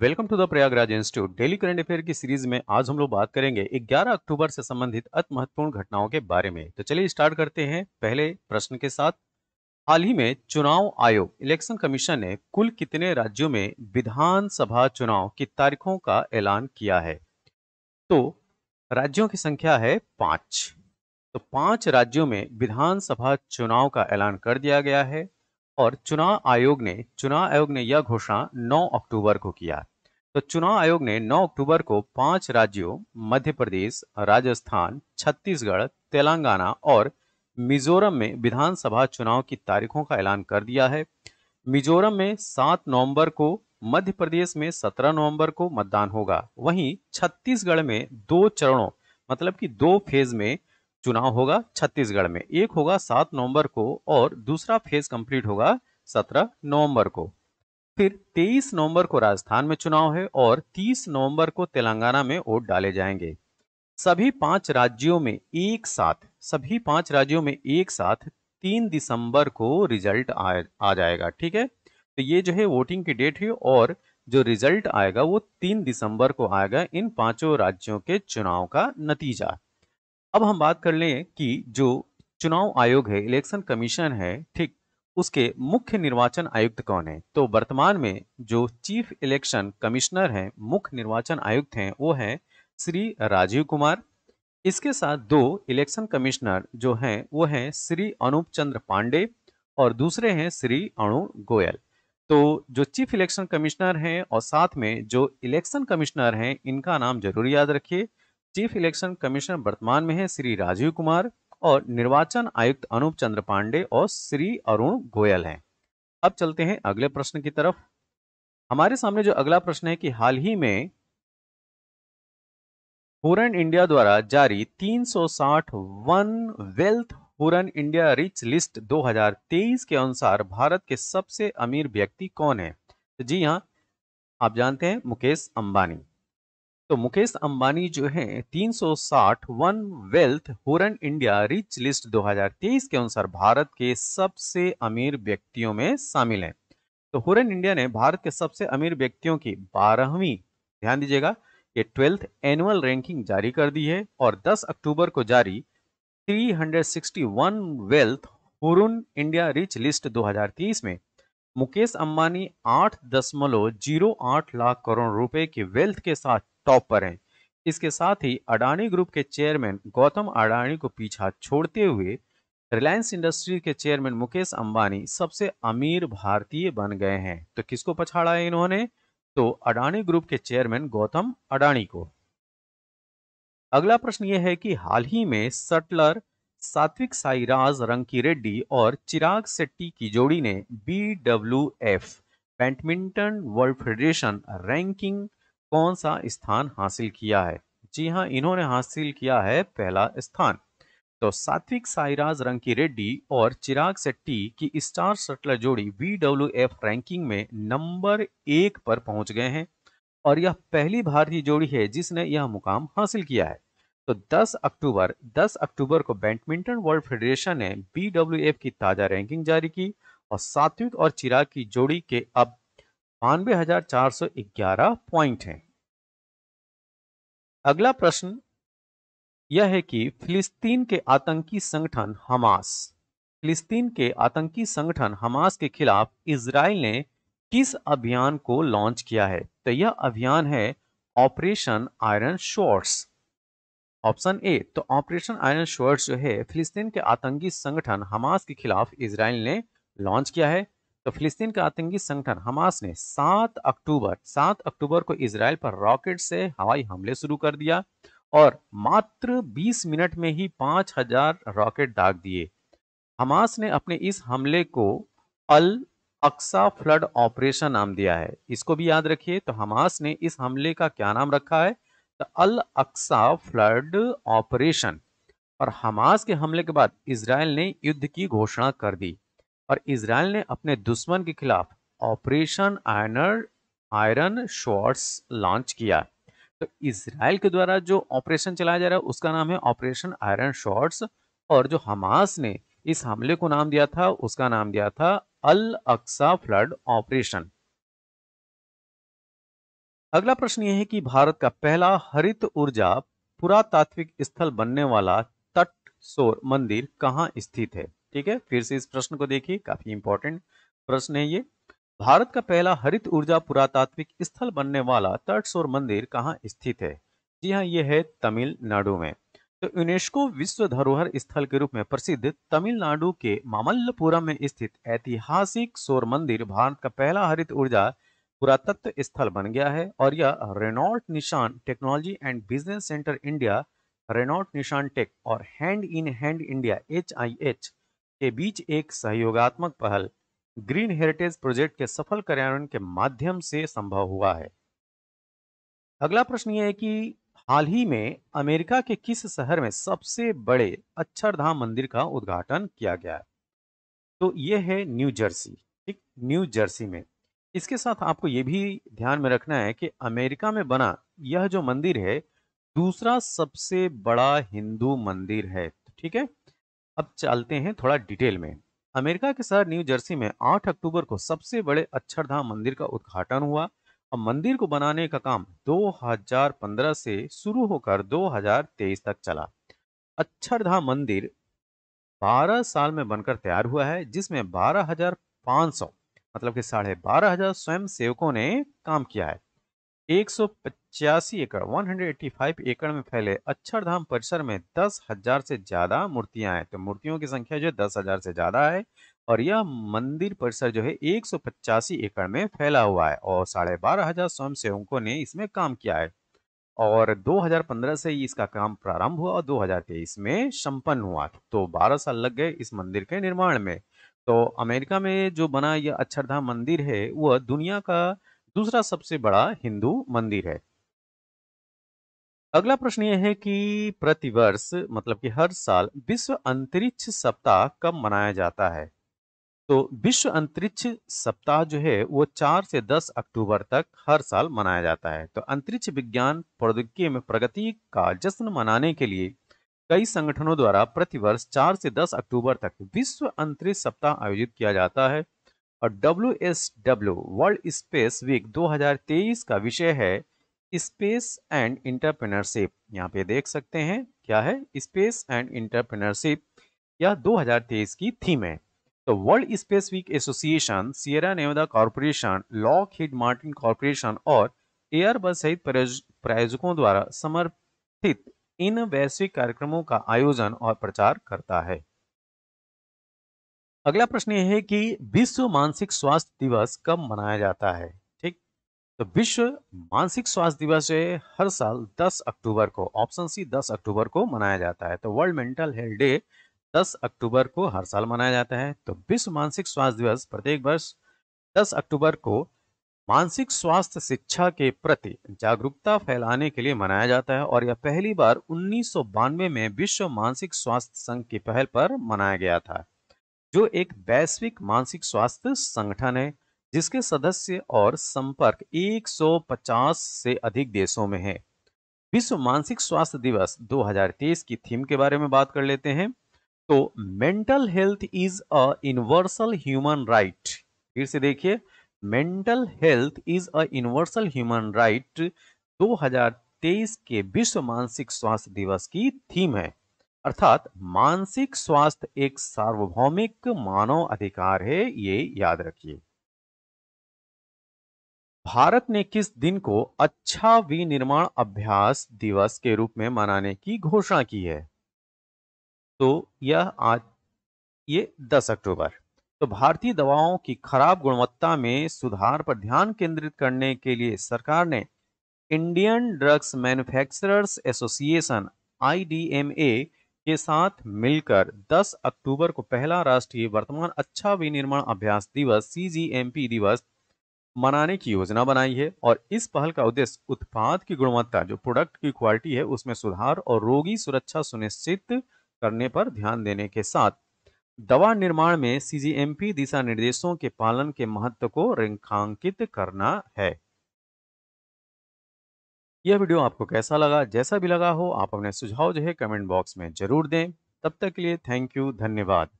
welcome to the Prayagraj institute daily current affair की series में आज हम लोग बात करेंगे 11 अक्टूबर से संबंधित अति महत्वपूर्ण घटनाओं के बारे में तो चलिए स्टार्ट करते हैं पहले प्रश्न के साथ हाल ही में चुनाव आयोग इलेक्शन कमीशन ने कुल कितने राज्यों में विधानसभा चुनाव की तारीखों का ऐलान किया है तो राज्यों की संख्या है पांच तो पांच राज्यों में विधानसभा चुनाव का ऐलान कर दिया गया है और चुनाव आयोग ने चुनाव आयोग ने यह घोषणा 9 अक्टूबर को किया तो चुनाव आयोग ने 9 अक्टूबर को पांच राज्यों मध्य प्रदेश राजस्थान छत्तीसगढ़ तेलंगाना और मिजोरम में विधानसभा चुनाव की तारीखों का ऐलान कर दिया है मिजोरम में 7 नवंबर को मध्य प्रदेश में 17 नवंबर को मतदान होगा वहीं छत्तीसगढ़ में दो चरणों मतलब कि दो फेज में चुनाव होगा छत्तीसगढ़ में एक होगा सात नवंबर को और दूसरा फेज कंप्लीट होगा सत्रह नवंबर को फिर तेईस नवंबर को राजस्थान में चुनाव है और तीस नवंबर को तेलंगाना में वोट डाले जाएंगे सभी पांच राज्यों में एक साथ सभी पांच राज्यों में एक साथ तीन दिसंबर को रिजल्ट आ, आ जाएगा ठीक है तो ये जो है वोटिंग की डेट है और जो रिजल्ट आएगा वो तीन दिसंबर को आएगा इन पांचों राज्यों के चुनाव का नतीजा अब हम बात कर लें कि जो चुनाव आयोग है इलेक्शन कमीशन है ठीक उसके मुख्य निर्वाचन आयुक्त कौन है तो वर्तमान में जो चीफ इलेक्शन कमिश्नर हैं मुख्य निर्वाचन आयुक्त हैं वो हैं श्री राजीव कुमार इसके साथ दो इलेक्शन कमिश्नर जो हैं वो हैं श्री अनूप चंद्र पांडे और दूसरे हैं श्री अणु गोयल तो जो चीफ इलेक्शन कमिश्नर हैं और साथ में जो इलेक्शन कमिश्नर हैं इनका नाम जरूर याद रखिए चीफ इलेक्शन कमिश्नर वर्तमान में है श्री राजीव कुमार और निर्वाचन आयुक्त अनूप चंद्र पांडे और श्री अरुण गोयल हैं अब चलते हैं अगले प्रश्न की तरफ हमारे सामने जो अगला प्रश्न है कि हाल ही में हुरन इंडिया द्वारा जारी 360 one wealth Hurun India rich list 2023 के अनुसार भारत के सबसे अमीर व्यक्ति कौन है तो जी हाँ आप जानते हैं मुकेश अंबानी तो मुकेश अंबानी जो है 360 one wealth Hurun India rich list 2023 के अनुसार भारत के सबसे अमीर व्यक्तियों में शामिल हैं तो हुरन इंडिया ने भारत के सबसे अमीर व्यक्तियों की बारहवीं ध्यान दीजिएगा ये ट्वेल्थ एनुअल रैंकिंग जारी कर दी है और 10 अक्टूबर को जारी 361 wealth Hurun India rich list दो में मुकेश अंबानी आठ दशमलव जीरो आठ लाख करोड़ रुपए के वेल्थ के साथ टॉप पर हैं इसके साथ ही अडानी ग्रुप के चेयरमैन गौतम अडानी को पीछा छोड़ते हुए रिलायंस इंडस्ट्री के चेयरमैन मुकेश अंबानी सबसे अमीर भारतीय बन गए हैं तो किसको पछाड़ा है इन्होंने तो अडानी ग्रुप के चेयरमैन गौतम अडानी को अगला प्रश्न यह है कि हाल ही में सटलर सात्विक साईराज रंकी रेड्डी और चिराग सेट्टी की जोड़ी ने B W F badminton World Federation ranking कौन सा स्थान हासिल किया है जी हाँ इन्होंने हासिल किया है पहला स्थान तो सात्विक साईराज रंकी रेड्डी और चिराग सेट्टी की स्टार सटलर जोड़ी बी डब्ल्यू एफ रैंकिंग में नंबर एक पर पहुंच गए हैं और यह पहली भारतीय जोड़ी है जिसने यह मुकाम हासिल किया है तो 10 अक्टूबर 10 अक्टूबर को बैडमिंटन वर्ल्ड फेडरेशन ने बी की ताजा रैंकिंग जारी की और सात्विक और चिराग की जोड़ी के अब बानवे हजार चार सौ ग्यारह पॉइंट हैं अगला प्रश्न यह है कि फिलिस्तीन के आतंकी संगठन हमास फिलिस्तीन के आतंकी संगठन हमास के खिलाफ इसराइल ने किस अभियान को लॉन्च किया है तो यह अभियान है operation iron swords option A तो ऑपरेशन आयरन शोर्ट जो है फिलिस्तीन के आतंकी संगठन हमास के खिलाफ इसराइल ने लॉन्च किया है तो फिलिस्तीन का आतंकी संगठन हमास ने 7 अक्टूबर 7 अक्टूबर को इसराइल पर रॉकेट से हवाई हमले शुरू कर दिया और मात्र 20 मिनट में ही 5000 रॉकेट दाग दिए हमास ने अपने इस हमले को अल अक्सा फ्लड ऑपरेशन नाम दिया है इसको भी याद रखिए तो हमास ने इस हमले का क्या नाम रखा है अल अक्सा फ्लड ऑपरेशन और हमास के हमले के बाद इसराइल ने युद्ध की घोषणा कर दी और इसराइल ने अपने दुश्मन के खिलाफ ऑपरेशन आयनर आयरन शॉर्ट्स लॉन्च किया तो इसराइल के द्वारा जो ऑपरेशन चलाया जा रहा है उसका नाम है ऑपरेशन आयरन शॉर्ट्स और जो हमास ने इस हमले को नाम दिया था उसका नाम दिया था अल अक्सा फ्लड ऑपरेशन अगला प्रश्न यह है कि भारत का पहला हरित ऊर्जा पुरातात्विक स्थल बनने वाला तट सोर मंदिर कहाँ स्थित है ठीक है फिर से इस प्रश्न को देखिए काफी इंपॉर्टेंट प्रश्न है ये भारत का पहला हरित ऊर्जा पुरातात्विक स्थल बनने वाला तट सोर मंदिर कहाँ स्थित है जी हाँ ये है तमिलनाडु में तो यूनेस्को विश्व धरोहर स्थल के रूप में प्रसिद्ध तमिलनाडु के मामल्लपुरम में स्थित ऐतिहासिक सोर मंदिर भारत का पहला हरित ऊर्जा पुरातत्व स्थल बन गया है और यह Renault Nissan technology and business centre India Renault Nissan tech और hand in hand India H के बीच एक सहयोगात्मक पहल ग्रीन हेरिटेज प्रोजेक्ट के सफल कार्यान्वयन के माध्यम से संभव हुआ है अगला प्रश्न यह है कि हाल ही में अमेरिका के किस शहर में सबसे बड़े अक्षरधाम मंदिर का उद्घाटन किया गया तो यह है न्यू जर्सी ठीक न्यू जर्सी में इसके साथ आपको ये भी ध्यान में रखना है कि अमेरिका में बना यह जो मंदिर है दूसरा सबसे बड़ा हिंदू मंदिर है ठीक है अब चलते हैं थोड़ा डिटेल में अमेरिका के शहर न्यू जर्सी में 8 अक्टूबर को सबसे बड़े अक्षरधाम मंदिर का उद्घाटन हुआ और मंदिर को बनाने का काम 2015 से शुरू होकर 2023 तक चला अक्षरधाम मंदिर 12 साल में बनकर तैयार हुआ है जिसमें 12,500 मतलब कि साढ़े बारह हजार स्वयं सेवकों ने काम किया है एक सौ पचासी एकड़ 185 एकड़ में फैले अक्षरधाम परिसर में दस हजार से ज्यादा मूर्तियां हैं तो मूर्तियों की संख्या जो है दस हजार से ज्यादा है और यह मंदिर परिसर जो है एक सौ पचासी एकड़ में फैला हुआ है और साढ़े बारह हजार स्वयं सेवकों ने इसमें काम किया है और 2015 से ही इसका काम प्रारंभ हुआ और 2023 में संपन्न हुआ तो 12 साल लग गए इस मंदिर के निर्माण में तो अमेरिका में जो बना यह अक्षरधाम मंदिर है वह दुनिया का दूसरा सबसे बड़ा हिंदू मंदिर है अगला प्रश्न यह है कि प्रतिवर्ष मतलब कि हर साल विश्व अंतरिक्ष सप्ताह कब मनाया जाता है तो विश्व अंतरिक्ष सप्ताह जो है वो चार से दस अक्टूबर तक हर साल मनाया जाता है तो अंतरिक्ष विज्ञान प्रौद्योगिकी में प्रगति का जश्न मनाने के लिए कई संगठनों द्वारा प्रतिवर्ष 4 से 10 अक्टूबर तक विश्व अंतरिक्ष सप्ताह आयोजित किया जाता है और डब्ल्यू वर्ल्ड स्पेस वीक 2023 का विषय है स्पेस एंड इंटरप्रेनरशिप यहाँ पे देख सकते हैं क्या है स्पेस एंड इंटरप्रेनरशिप यह 2023 की थीम है तो World Space Week Association Sierra Nevada Corporation Lockheed Martin Corporation और एयरबस सहित प्रायोजकों द्वारा समर्पित इन वैश्विक कार्यक्रमों का आयोजन और प्रचार करता है अगला प्रश्न यह है कि विश्व मानसिक स्वास्थ्य दिवस कब मनाया जाता है ठीक तो विश्व मानसिक स्वास्थ्य दिवस हर साल 10 अक्टूबर को ऑप्शन सी 10 अक्टूबर को मनाया जाता है तो वर्ल्ड मेंटल हेल्थ डे 10 अक्टूबर को हर साल मनाया जाता है तो विश्व मानसिक स्वास्थ्य दिवस प्रत्येक वर्ष 10 अक्टूबर को मानसिक स्वास्थ्य शिक्षा के प्रति जागरूकता फैलाने के लिए मनाया जाता है और यह पहली बार उन्नीस में विश्व मानसिक स्वास्थ्य संघ की पहल पर मनाया गया था जो एक वैश्विक मानसिक स्वास्थ्य संगठन है जिसके सदस्य और संपर्क 150 से अधिक देशों में है विश्व मानसिक स्वास्थ्य दिवस 2023 की थीम के बारे में बात कर लेते हैं तो mental health is a universal human right फिर से देखिए mental health is a universal human right 2023 के विश्व मानसिक स्वास्थ्य दिवस की थीम है अर्थात मानसिक स्वास्थ्य एक सार्वभौमिक मानव अधिकार है ये याद रखिए भारत ने किस दिन को अच्छा विनिर्माण अभ्यास दिवस के रूप में मनाने की घोषणा की है तो यह आज ये 10 अक्टूबर तो भारतीय दवाओं की खराब गुणवत्ता में सुधार पर ध्यान केंद्रित करने के लिए सरकार ने Indian drugs manufacturers association IDMA के साथ मिलकर 10 अक्टूबर को पहला राष्ट्रीय वर्तमान अच्छा विनिर्माण अभ्यास दिवस सी दिवस मनाने की योजना बनाई है और इस पहल का उद्देश्य उत्पाद की गुणवत्ता जो प्रोडक्ट की क्वालिटी है उसमें सुधार और रोगी सुरक्षा सुनिश्चित करने पर ध्यान देने के साथ दवा निर्माण में सीजीएमपी दिशा निर्देशों के पालन के महत्व को रेखांकित करना है यह वीडियो आपको कैसा लगा जैसा भी लगा हो आप अपने सुझाव जो है कमेंट बॉक्स में जरूर दें तब तक के लिए थैंक यू धन्यवाद